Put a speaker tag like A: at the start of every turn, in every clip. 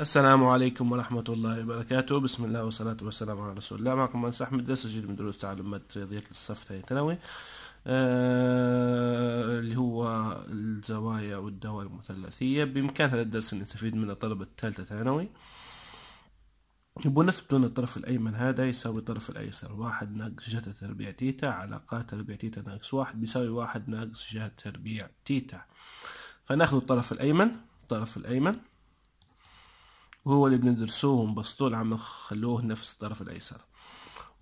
A: السلام عليكم ورحمة الله وبركاته بسم الله والصلاة والسلام على رسول الله معكم أنس أحمد درس جديد من دروس تعلم مادة رياضيات للصف الثاني ثانوي آه، اللي هو الزوايا والدوائر المثلثية بإمكان هذا الدرس أن يستفيد منه الطلبة الثالثة ثانوي يبون نثبت أن الطرف الأيمن هذا يساوي الطرف الأيسر واحد ناقص جهة تربيع تيتا على قا تربيع تيتا ناقص واحد بيساوي واحد ناقص جهة تربيع تيتا فناخذ الطرف الأيمن الطرف الأيمن وهو اللي بندرسوهم بسطول عم نخلوه نفس الطرف الأيسر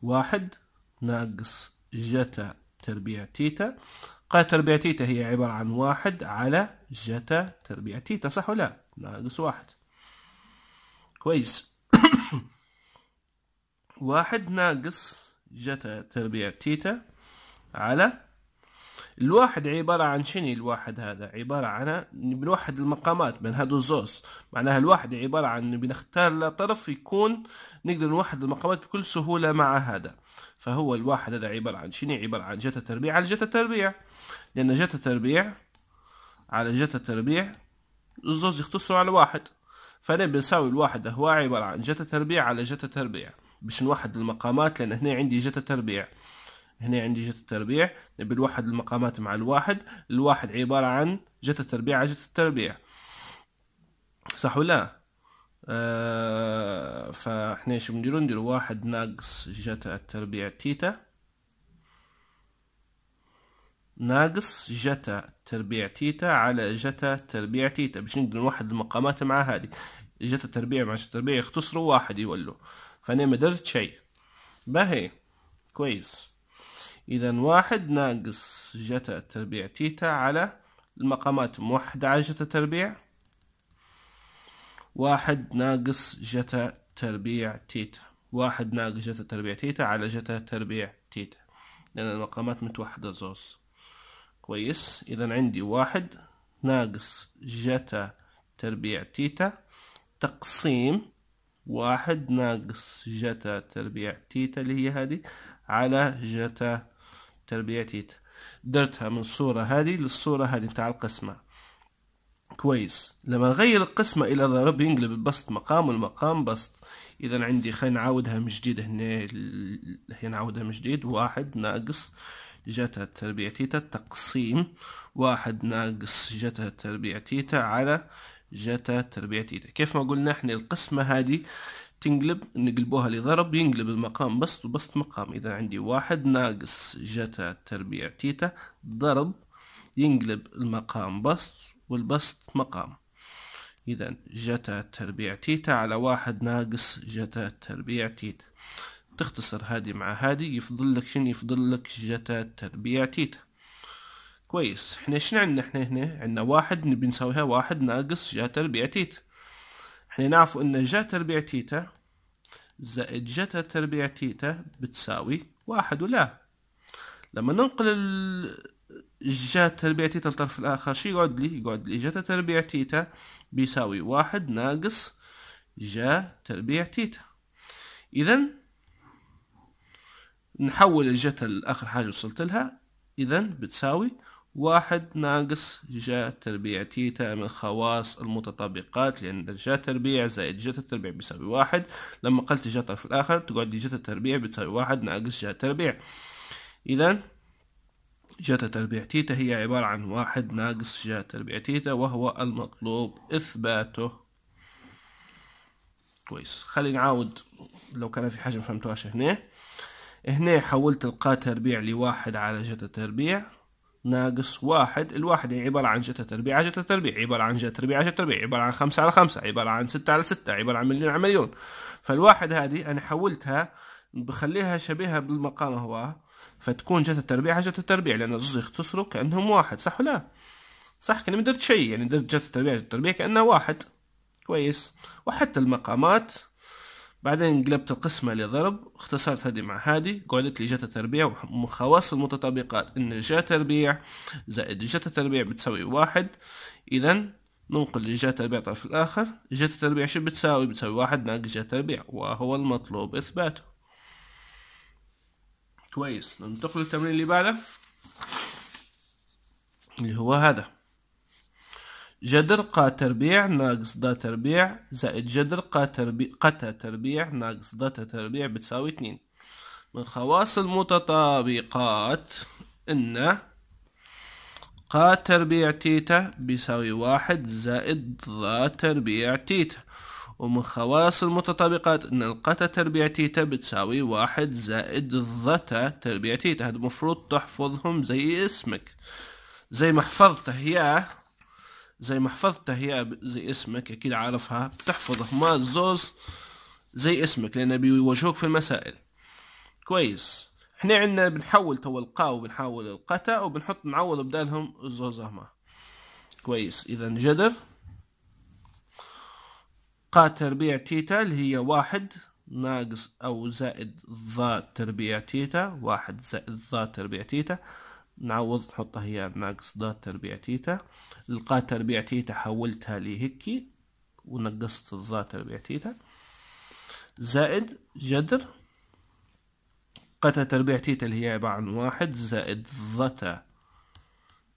A: واحد ناقص جتا تربيع تيتا قال تربيع تيتا هي عبارة عن واحد على جتا تربيع تيتا صح ولا ناقص واحد كويس واحد ناقص جتا تربيع تيتا على الواحد عبارة عن شنو الواحد هذا عبارة عن بنوحد المقامات بين هادو الزوس معناها الواحد عبارة عن بنختار له طرف يكون نقدر نوحد المقامات بكل سهولة مع هذا فهو الواحد هذا عبارة عن شنو عبارة عن جتا تربيع على جتا تربيع لأن جتا تربيع على جتا تربيع الزوز يختصروا على واحد فأنا بنساوي الواحد هو عبارة عن جتا تربيع على جتا تربيع باش نوحد المقامات لأن هنا عندي جتا تربيع هنا عندي جت التربيع نبي نوحد المقامات مع الواحد الواحد عبارة عن جت التربيع على جت التربيع صح ولا آه فاحنا شو بنديرو ندير واحد ناقص جت التربيع تيتا ناقص جتا تربيع تيتا على جتا تربيع تيتا باش نقدر نوحد المقامات مع هذه جتا تربيع مع جتا تربيع يختصروا واحد يولوا فانا ما درت شيء باهي كويس إذا واحد ناقص جتا تربيع تيتا على المقامات موحدة على جتا تربيع واحد ناقص جتا تربيع تيتا واحد ناقص جتا تربيع تيتا على جتا تربيع تيتا لأن المقامات متوحدة زوز كويس إذا عندي واحد ناقص جتا تربيع تيتا تقسيم واحد ناقص جتا تربيع تيتا اللي هي هذه على جتا تربيتي درتها من الصورة هذه للصورة هذه نتاع القسمة كويس لما نغير القسمة إلى ضرب ينقلب البسط مقام والمقام بسط إذا عندي خلينا نعاودها من جديد هنا هي نعاودها من جديد واحد ناقص جتا تربيع تيتا تقسيم واحد ناقص جتا تربيع تيتا على جتا تربيع تيتا كيف ما قلنا احنا القسمة هذه تنقلب نقلبوها لضرب ينقلب المقام بسط وبسط مقام إذا عندي واحد ناقص جتا تربيع تيتا ضرب ينقلب المقام بسط والبسط مقام إذا جتا تربيع تيتا على واحد ناقص جتا تربيع تيتا تختصر هذه مع هذه يفضل لك شنو يفضل لك جتا تربيع تيتا كويس احنا شنو عندنا احنا هنا عندنا واحد نبي نساويها واحد ناقص جتا تربيع تيتا احنا نعرف ان جا تربيع تيتا زائد جتا تربيع تيتا بتساوي واحد ولا لما ننقل جا تربيع تيتا للطرف الآخر شو يقعد لي يقعد لي جتا تربيع تيتا بيساوي واحد ناقص جا تربيع تيتا إذا نحول الجتا لآخر حاجة وصلت لها إذا بتساوي واحد ناقص جا تربيع تيتا من خواص المتطابقات لأن جا تربيع زائد جا التربيع بيساوي واحد لما قلت جا طرف الآخر تقعد جا التربيع بتساوي واحد ناقص جا تربيع إذا جا تربيع تيتا هي عبارة عن واحد ناقص جا تربيع تيتا وهو المطلوب إثباته كويس خلينا نعاود لو كان في حاجة مفهمتوهاش هنا هنا حولت القا تربيع لواحد على جا تربيع ناقص واحد الواحد يعني عبارة عن جتا تربيع جتا تربيع عبارة عن جتا تربيع جتا تربيع عبارة عن خمسة على خمسة عبارة عن ستة على ستة عبارة عن مليون على مليون فالواحد هذه أنا حولتها بخليها شبيهة بالمقام هو فتكون جتا تربيع جتا تربيع لأن الزوز يختصروا كأنهم واحد صح ولا صح كأني ما درت شيء يعني درت جتا تربيع جتا تربيع كأنها واحد كويس وحتى المقامات بعدين قلبت القسمة لضرب اختصرت هذه مع هذه قعدت لي جتا تربيع وخواص المتطابقات ان جا تربيع زائد جتا تربيع بتساوي واحد اذا ننقل لجا تربيع طرف الاخر جتا تربيع شو بتساوي بتساوي واحد ناقص جا تربيع وهو المطلوب اثباته كويس ننتقل للتمرين اللي بعده اللي هو هذا جذر ق تربيع ناقص د تربيع زائد جذر ق تربيع قتا تربيع ناقص د تربيع بتساوي اثنين من خواص المتطابقات ان ق تربيع تيتا بيساوي واحد زائد ض تربيع تيتا ومن خواص المتطابقات ان القتا تربيع تيتا بتساوي واحد زائد ضتا تربيع تيتا هذا المفروض تحفظهم زي اسمك زي ما حفظته ياه زي ما حفظتها هي زي اسمك اكيد عارفها بتحفظ هما زوز زي اسمك لان بيواجهوك في المسائل كويس احنا عندنا بنحول تو القا وبنحول القتا وبنحط نعوض بدالهم الزوز هما كويس اذا جذر قا تربيع تيتا اللي هي واحد ناقص او زائد ظا تربيع تيتا واحد زائد ظا تربيع تيتا نعوض نحطها هي ناقص د تربيع تيتا القا تربيع تيتا حولتها لهكي ونقصت الظا تربيع تيتا زائد جذر قتا تربيع تيتا اللي هي عبارة عن واحد زائد ظتا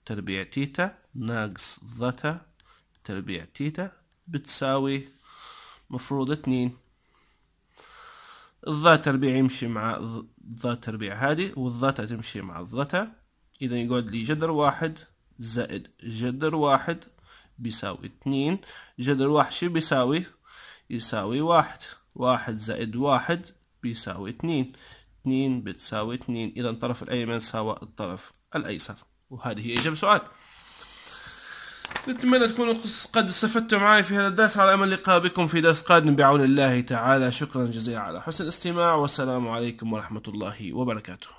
A: تربيع تيتا ناقص ظتا تربيع تيتا بتساوي مفروض اتنين الظا تربيع يمشي مع الظا تربيع هذه والظتا تمشي مع الظتا إذا يقعد لي جذر واحد زائد جذر واحد بيساوي اثنين جذر واحد شو بيساوي يساوي واحد واحد زائد واحد بيساوي اثنين اثنين بتساوي اثنين إذا الطرف الأيمن ساوى الطرف الأيسر وهذه هي إجابة سؤال نتمنى تكونوا قد استفدتوا معي في هذا الدرس على امل لقاء بكم في درس قادم بعون الله تعالى شكرا جزيلا على حسن الاستماع والسلام عليكم ورحمه الله وبركاته